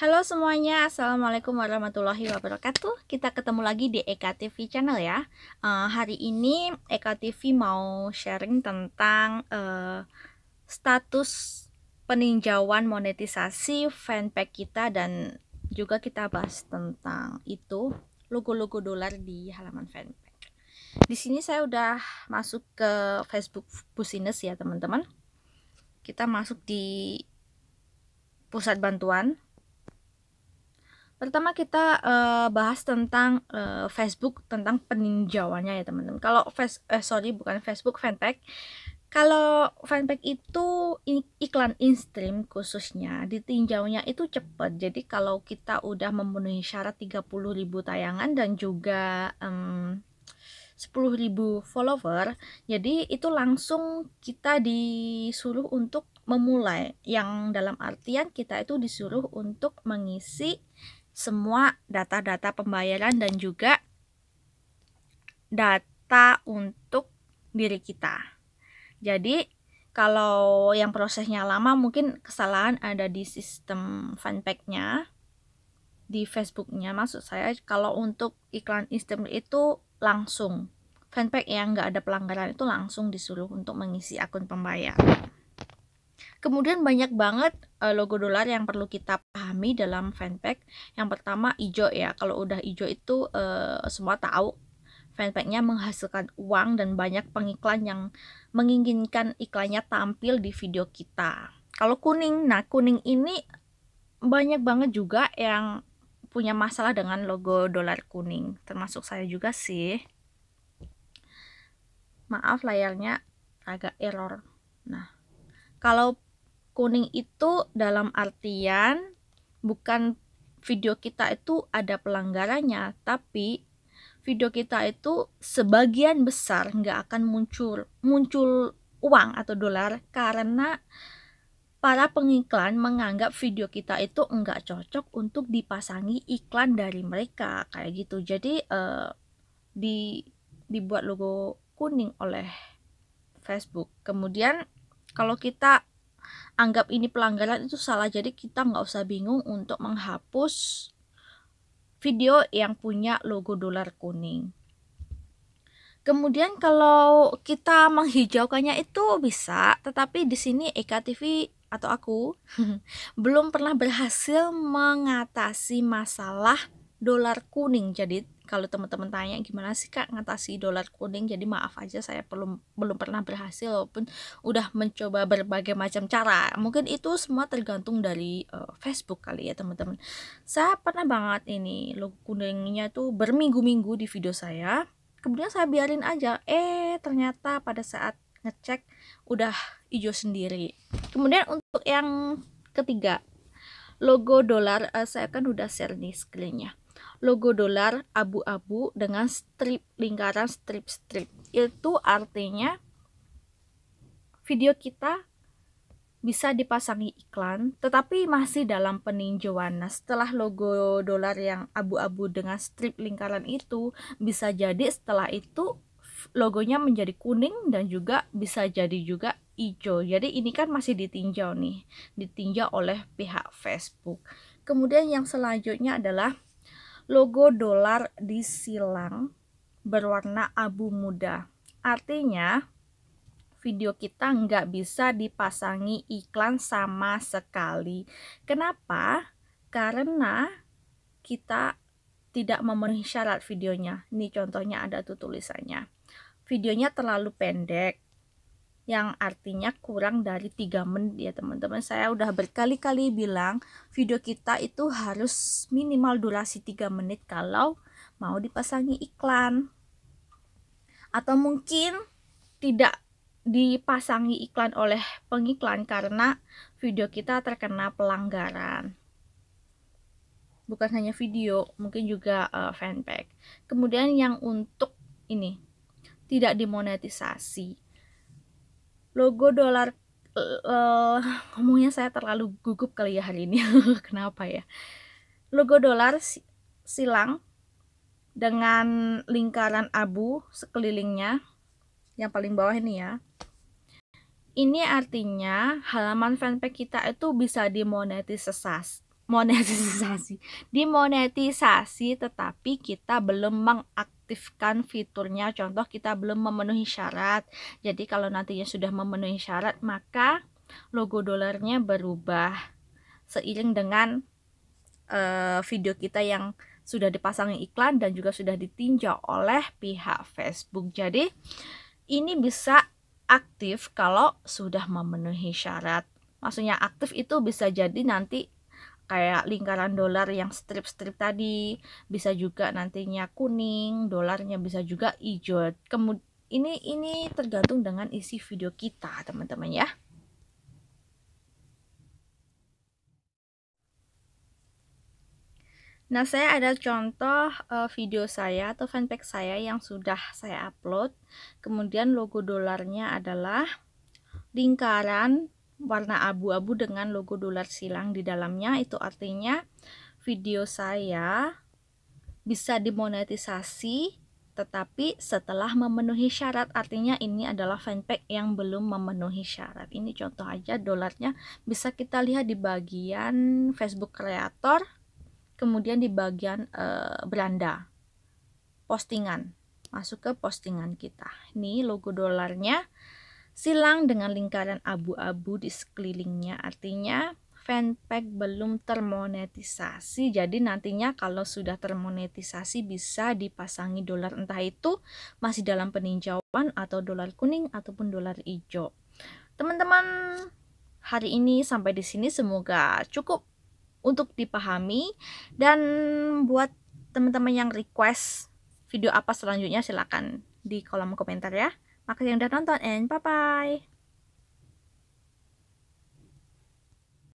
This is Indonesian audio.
Halo semuanya, Assalamualaikum warahmatullahi wabarakatuh Kita ketemu lagi di Eka TV channel ya uh, Hari ini Eka TV mau sharing tentang uh, status peninjauan monetisasi fanpage kita Dan juga kita bahas tentang itu logo-logo dolar di halaman fanpage Di sini saya udah masuk ke Facebook Business ya teman-teman Kita masuk di pusat bantuan Pertama kita uh, bahas tentang uh, Facebook tentang peninjauannya ya teman-teman. Kalau face eh, sorry bukan Facebook fanpage. Kalau fanpage itu iklan instream khususnya ditinjaunya itu cepat. Jadi kalau kita udah memenuhi syarat 30.000 tayangan dan juga um, 10.000 follower. Jadi itu langsung kita disuruh untuk memulai yang dalam artian kita itu disuruh untuk mengisi semua data-data pembayaran dan juga data untuk diri kita. Jadi, kalau yang prosesnya lama mungkin kesalahan ada di sistem fanpage-nya, di Facebooknya maksud saya kalau untuk iklan Instagram itu langsung fanpage yang nggak ada pelanggaran itu langsung disuruh untuk mengisi akun pembayar. Kemudian banyak banget uh, logo dolar yang perlu kita pahami dalam fanpage. Yang pertama ijo ya. Kalau udah ijo itu uh, semua tahu fanpage-nya menghasilkan uang dan banyak pengiklan yang menginginkan iklannya tampil di video kita. Kalau kuning, nah kuning ini banyak banget juga yang punya masalah dengan logo dolar kuning, termasuk saya juga sih. Maaf layarnya agak error. Nah, kalau kuning itu dalam artian bukan video kita itu ada pelanggarannya, tapi video kita itu sebagian besar nggak akan muncul muncul uang atau dolar karena para pengiklan menganggap video kita itu nggak cocok untuk dipasangi iklan dari mereka kayak gitu jadi eh, di dibuat logo kuning oleh Facebook kemudian kalau kita anggap ini pelanggaran itu salah jadi kita nggak usah bingung untuk menghapus video yang punya logo dolar kuning kemudian kalau kita menghijaukannya itu bisa tetapi di sini EKTV atau aku belum pernah berhasil mengatasi masalah dolar kuning jadi kalau teman-teman tanya gimana sih kak ngatasi dolar kuning jadi maaf aja saya belum belum pernah berhasil walaupun udah mencoba berbagai macam cara mungkin itu semua tergantung dari uh, Facebook kali ya teman-teman saya pernah banget ini logo kuningnya tuh berminggu-minggu di video saya kemudian saya biarin aja eh ternyata pada saat ngecek udah hijau sendiri kemudian untuk yang ketiga logo dolar uh, saya kan udah share nih screennya logo dolar abu-abu dengan strip lingkaran strip-strip. Itu artinya video kita bisa dipasangi iklan, tetapi masih dalam peninjauan. Nah, setelah logo dolar yang abu-abu dengan strip lingkaran itu, bisa jadi setelah itu logonya menjadi kuning dan juga bisa jadi juga hijau. Jadi ini kan masih ditinjau nih, ditinjau oleh pihak Facebook. Kemudian yang selanjutnya adalah logo dolar di silang berwarna abu muda. Artinya, video kita nggak bisa dipasangi iklan sama sekali. Kenapa? Karena kita tidak memenuhi syarat videonya. Ini contohnya ada tuh tulisannya. Videonya terlalu pendek, yang artinya kurang dari 3 menit ya teman-teman saya udah berkali-kali bilang video kita itu harus minimal durasi 3 menit kalau mau dipasangi iklan atau mungkin tidak dipasangi iklan oleh pengiklan karena video kita terkena pelanggaran bukan hanya video, mungkin juga uh, fanpage. Kemudian yang untuk ini tidak dimonetisasi logo dolar uh, ngomongnya saya terlalu gugup kali ya hari ini kenapa ya logo dolar silang dengan lingkaran abu sekelilingnya yang paling bawah ini ya ini artinya halaman fanpage kita itu bisa dimonetisasi monetisasi dimonetisasi tetapi kita belum mengaktifkan aktifkan fiturnya contoh kita belum memenuhi syarat jadi kalau nantinya sudah memenuhi syarat maka logo dolarnya berubah seiring dengan uh, video kita yang sudah dipasang iklan dan juga sudah ditinjau oleh pihak Facebook jadi ini bisa aktif kalau sudah memenuhi syarat maksudnya aktif itu bisa jadi nanti kayak lingkaran dolar yang strip-strip tadi bisa juga nantinya kuning dolarnya bisa juga hijau kemudian ini ini tergantung dengan isi video kita teman-teman ya Nah, saya ada contoh uh, video saya atau fanpage saya yang sudah saya upload. Kemudian logo dolarnya adalah lingkaran warna abu-abu dengan logo dolar silang di dalamnya itu artinya video saya bisa dimonetisasi tetapi setelah memenuhi syarat artinya ini adalah fanpage yang belum memenuhi syarat ini contoh aja dolarnya bisa kita lihat di bagian Facebook Creator kemudian di bagian e, beranda postingan masuk ke postingan kita ini logo dolarnya silang dengan lingkaran abu-abu di sekelilingnya artinya fanpack belum termonetisasi jadi nantinya kalau sudah termonetisasi bisa dipasangi dolar entah itu masih dalam peninjauan atau dolar kuning ataupun dolar hijau teman-teman hari ini sampai di sini semoga cukup untuk dipahami dan buat teman-teman yang request video apa selanjutnya silahkan di kolom komentar ya Makasih yang udah nonton and bye-bye.